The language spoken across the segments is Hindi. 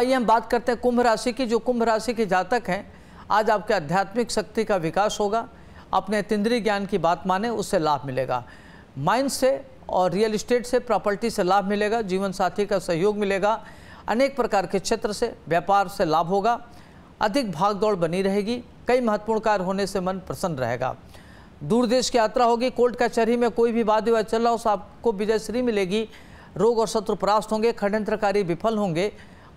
आइए हम बात करते हैं कुंभ राशि की जो कुंभ राशि के जातक हैं आज आपके आध्यात्मिक शक्ति का विकास होगा अपने तिंद्री ज्ञान की बात माने उससे लाभ मिलेगा माइंड से और रियल इस्टेट से प्रॉपर्टी से लाभ मिलेगा जीवन साथी का सहयोग मिलेगा अनेक प्रकार के क्षेत्र से व्यापार से लाभ होगा अधिक भाग दौड़ बनी रहेगी कई महत्वपूर्ण कार्य होने से मन प्रसन्न रहेगा दूर देश की यात्रा होगी कोर्ट कचहरी में कोई भी वाद विवाद चल रहा हो आपको विजयश्री मिलेगी रोग और शत्रु परास्त होंगे खंडंत्रकारी विफल होंगे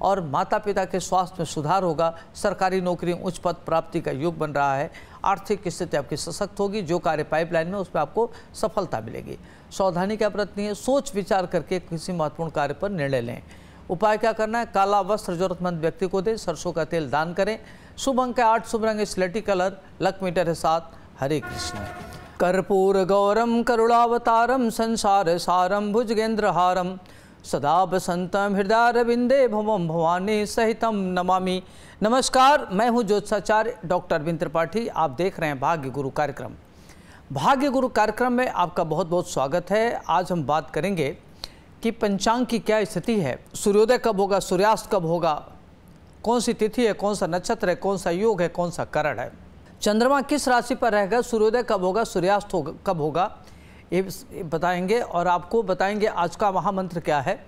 और माता पिता के स्वास्थ्य में सुधार होगा सरकारी नौकरी उच्च पद प्राप्ति का योग बन रहा है आर्थिक स्थिति आपकी सशक्त होगी जो कार्य पाइपलाइन में उसमें आपको सफलता मिलेगी सावधानी क्या बरतनी है सोच विचार करके किसी महत्वपूर्ण कार्य पर निर्णय लें उपाय क्या करना है काला वस्त्र जरूरतमंद व्यक्ति को दें सरसों का तेल दान करें शुभ अंक है आठ शुभ रंग स्लेटी कलर लक मीटर है सात हरे कृष्ण कर्पूर गौरम करुणावतारम संसार सारम भुजगेंद्र हारम सदा बसंतम हृदय रविंदे भवम भवानी सहितम नमामि नमस्कार मैं हूं ज्योतिषाचार्य डॉक्टर अरविंद त्रिपाठी आप देख रहे हैं भाग्य गुरु कार्यक्रम भाग्य गुरु कार्यक्रम में आपका बहुत बहुत स्वागत है आज हम बात करेंगे कि पंचांग की क्या स्थिति है सूर्योदय कब होगा सूर्यास्त कब होगा कौन सी तिथि है कौन सा नक्षत्र है कौन सा योग है कौन सा करण है चंद्रमा किस राशि पर रहेगा सूर्योदय कब होगा सूर्यास्त हो, कब होगा ये बताएंगे और आपको बताएंगे आज का महामंत्र क्या है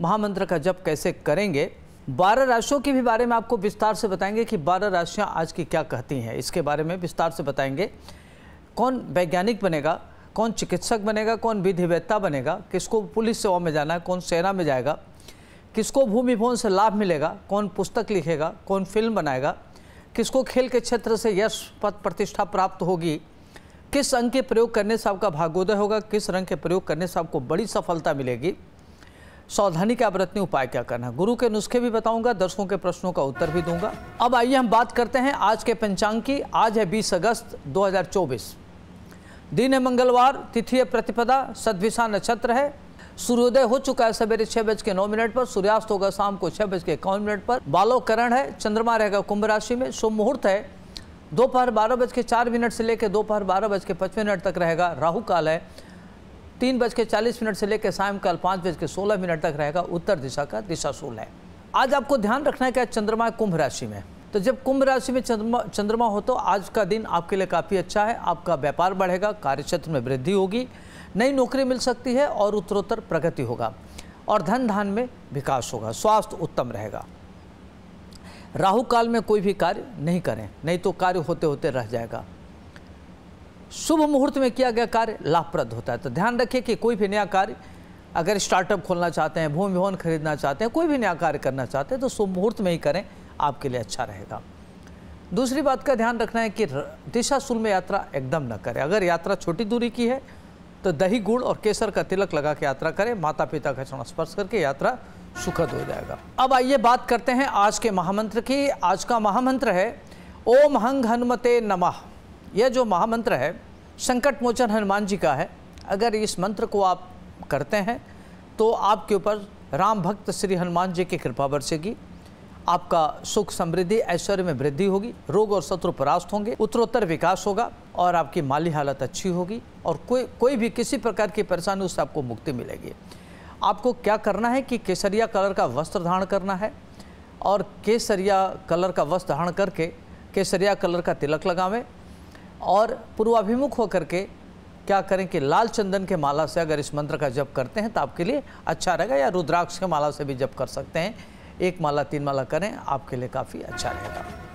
महामंत्र का जप कैसे करेंगे बारह राशियों के भी बारे में आपको विस्तार से बताएंगे कि बारह राशियाँ आज की क्या कहती हैं इसके बारे में विस्तार से बताएंगे कौन वैज्ञानिक बनेगा कौन चिकित्सक बनेगा कौन विधिवेत्ता बनेगा किसको पुलिस सेवा में जाना है कौन सेना में जाएगा किसको भवन से लाभ मिलेगा कौन पुस्तक लिखेगा कौन फिल्म बनाएगा किसको खेल के क्षेत्र से यश पद प्रतिष्ठा प्राप्त होगी किस अंग के प्रयोग करने से आपका भागोदय होगा किस रंग के प्रयोग करने से आपको बड़ी सफलता मिलेगी सावधानी क्या बरतनी उपाय क्या करना गुरु के नुस्खे भी बताऊंगा दर्शकों के प्रश्नों का उत्तर भी दूंगा अब आइए हम बात करते हैं आज के पंचांग की आज है बीस अगस्त दो दिन है मंगलवार तिथि है प्रतिपदा सदविशा नक्षत्र है सूर्योदय हो चुका है सवेरे छह बज के नौ मिनट पर सूर्यास्त होगा शाम को छह बज के इक्यावन मिनट पर बालोकरण है चंद्रमा रहेगा कुंभ राशि में शुभ मुहूर्त है दोपहर बारह बज के चार मिनट से लेकर दोपहर बारह बज के पचपन मिनट तक रहेगा राहु काल है तीन बज के चालीस मिनट से लेकर सायंकाल पाँच बज के सोलह मिनट तक रहेगा उत्तर दिशा का दिशाशूल है आज आपको ध्यान रखना है क्या चंद्रमा कुंभ राशि में तो जब कुंभ राशि में चंद्रमा चंद्रमा हो तो आज का दिन आपके लिए काफ़ी अच्छा है आपका व्यापार बढ़ेगा कार्य क्षेत्र में वृद्धि होगी नई नौकरी मिल सकती है और उत्तरोत्तर प्रगति होगा और धन धान में विकास होगा स्वास्थ्य उत्तम रहेगा राहु काल में कोई भी कार्य नहीं करें नहीं तो कार्य होते होते रह जाएगा शुभ मुहूर्त में किया गया कार्य लाभप्रद होता है तो ध्यान रखें कि कोई भी नया कार्य अगर स्टार्टअप खोलना चाहते हैं भूमि भवन खरीदना चाहते हैं कोई भी नया कार्य करना चाहते हैं तो शुभ मुहूर्त में ही करें आपके लिए अच्छा रहेगा दूसरी बात का ध्यान रखना है कि दिशा सुल में यात्रा एकदम न करें अगर यात्रा छोटी दूरी की है तो दही गुड़ और केसर का तिलक लगा के यात्रा करें माता पिता का चरण स्पर्श करके यात्रा सुखद हो जाएगा अब आइए बात करते हैं आज के महामंत्र की आज का महामंत्र है ओम हंग हनुमते नमः यह जो महामंत्र है संकट मोचन हनुमान जी का है अगर इस मंत्र को आप करते हैं तो आपके ऊपर राम भक्त श्री हनुमान जी की कृपा बरसेगी आपका सुख समृद्धि ऐश्वर्य में वृद्धि होगी रोग और शत्रु परास्त होंगे उत्तरोत्तर विकास होगा और आपकी माली हालत अच्छी होगी और कोई कोई भी किसी प्रकार की परेशानी उससे आपको मुक्ति मिलेगी आपको क्या करना है कि केसरिया कलर का वस्त्र धारण करना है और केसरिया कलर का वस्त्र धारण करके केसरिया कलर का तिलक लगावें और पूर्वाभिमुख होकर के क्या करें कि लाल चंदन के माला से अगर इस मंत्र का जप करते हैं तो आपके लिए अच्छा रहेगा या रुद्राक्ष के माला से भी जप कर सकते हैं एक माला तीन माला करें आपके लिए काफ़ी अच्छा रहेगा